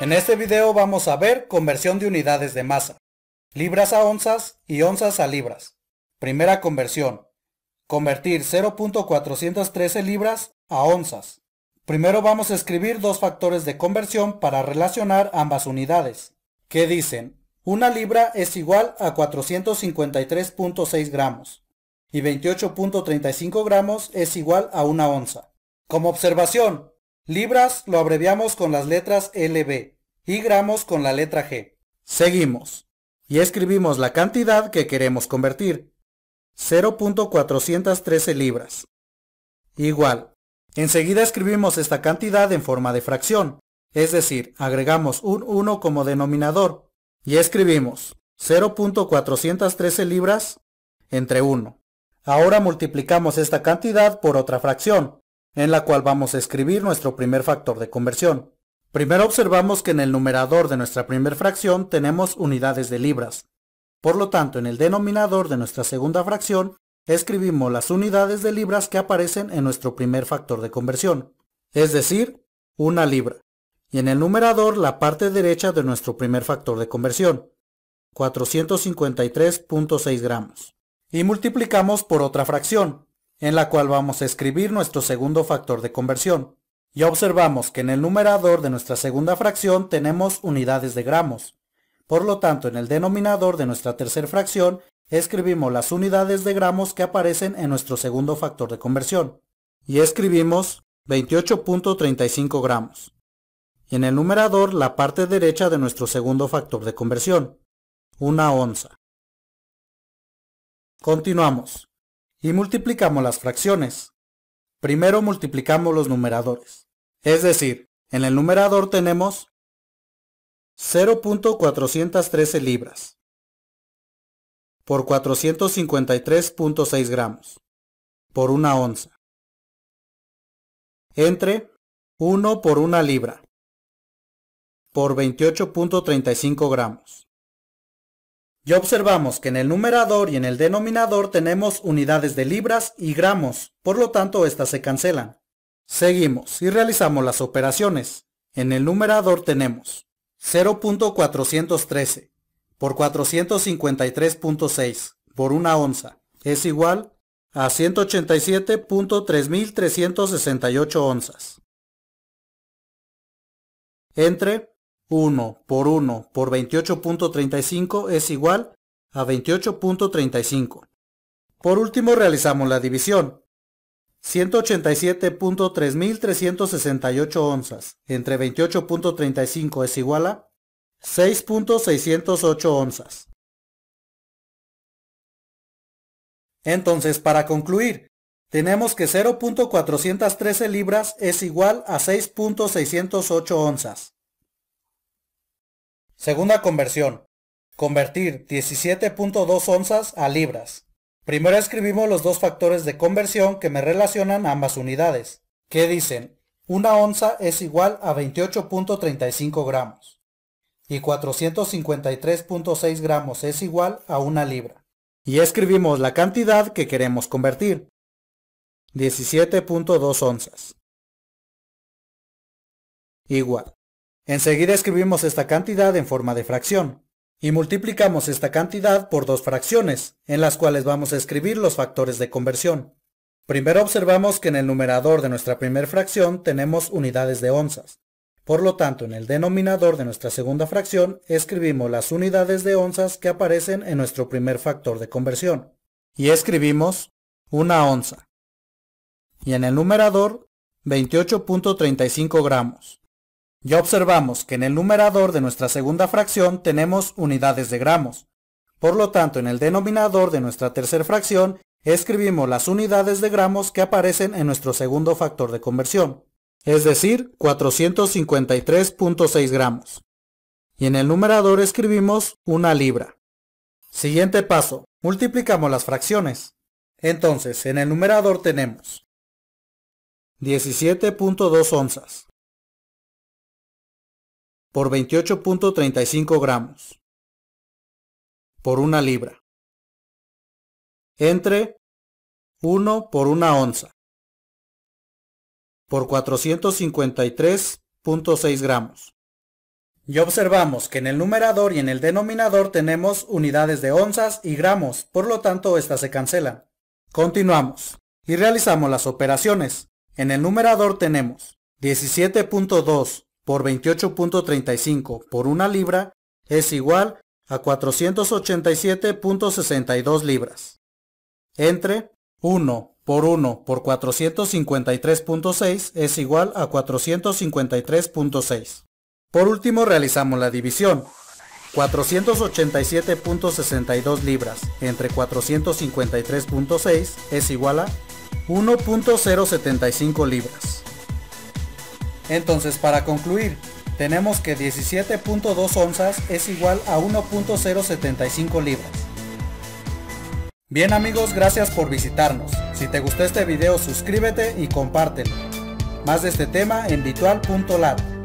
En este video vamos a ver conversión de unidades de masa, libras a onzas y onzas a libras. Primera conversión, convertir 0.413 libras a onzas. Primero vamos a escribir dos factores de conversión para relacionar ambas unidades, ¿Qué dicen, una libra es igual a 453.6 gramos y 28.35 gramos es igual a una onza. Como observación, Libras lo abreviamos con las letras LB, y gramos con la letra G. Seguimos. Y escribimos la cantidad que queremos convertir. 0.413 libras. Igual. Enseguida escribimos esta cantidad en forma de fracción, es decir, agregamos un 1 como denominador y escribimos 0.413 libras entre 1. Ahora multiplicamos esta cantidad por otra fracción, en la cual vamos a escribir nuestro primer factor de conversión. Primero observamos que en el numerador de nuestra primera fracción tenemos unidades de libras. Por lo tanto, en el denominador de nuestra segunda fracción escribimos las unidades de libras que aparecen en nuestro primer factor de conversión, es decir, una libra. Y en el numerador la parte derecha de nuestro primer factor de conversión, 453.6 gramos. Y multiplicamos por otra fracción, en la cual vamos a escribir nuestro segundo factor de conversión, ya observamos que en el numerador de nuestra segunda fracción tenemos unidades de gramos. Por lo tanto, en el denominador de nuestra tercera fracción escribimos las unidades de gramos que aparecen en nuestro segundo factor de conversión. Y escribimos 28.35 gramos. Y en el numerador la parte derecha de nuestro segundo factor de conversión, una onza. Continuamos. Y multiplicamos las fracciones. Primero multiplicamos los numeradores. Es decir, en el numerador tenemos 0.413 libras por 453.6 gramos por una onza entre 1 por una libra por 28.35 gramos y observamos que en el numerador y en el denominador tenemos unidades de libras y gramos, por lo tanto estas se cancelan. Seguimos y realizamos las operaciones. En el numerador tenemos 0.413 por 453.6 por una onza es igual a 187.3368 onzas. Entre 1 por 1 por 28.35 es igual a 28.35. Por último realizamos la división. 187.3368 onzas entre 28.35 es igual a 6.608 onzas. Entonces, para concluir, tenemos que 0.413 libras es igual a 6.608 onzas. Segunda conversión. Convertir 17.2 onzas a libras. Primero escribimos los dos factores de conversión que me relacionan a ambas unidades, que dicen una onza es igual a 28.35 gramos y 453.6 gramos es igual a una libra. Y escribimos la cantidad que queremos convertir, 17.2 onzas. Igual. Enseguida escribimos esta cantidad en forma de fracción y multiplicamos esta cantidad por dos fracciones, en las cuales vamos a escribir los factores de conversión. Primero observamos que en el numerador de nuestra primera fracción tenemos unidades de onzas. Por lo tanto, en el denominador de nuestra segunda fracción escribimos las unidades de onzas que aparecen en nuestro primer factor de conversión. Y escribimos una onza. Y en el numerador, 28.35 gramos. Ya observamos que en el numerador de nuestra segunda fracción tenemos unidades de gramos. Por lo tanto, en el denominador de nuestra tercera fracción escribimos las unidades de gramos que aparecen en nuestro segundo factor de conversión, es decir, 453.6 gramos. Y en el numerador escribimos una libra. Siguiente paso, multiplicamos las fracciones. Entonces, en el numerador tenemos 17.2 onzas por 28.35 gramos por una libra. Entre 1 por una onza por 453.6 gramos. Y observamos que en el numerador y en el denominador tenemos unidades de onzas y gramos, por lo tanto estas se cancelan. Continuamos y realizamos las operaciones. En el numerador tenemos 17.2 por 28.35 por una libra es igual a 487.62 libras. Entre 1 por 1 por 453.6 es igual a 453.6. Por último realizamos la división. 487.62 libras entre 453.6 es igual a 1.075 libras. Entonces para concluir, tenemos que 17.2 onzas es igual a 1.075 libras. Bien amigos, gracias por visitarnos. Si te gustó este video suscríbete y compártelo. Más de este tema en virtual.lab.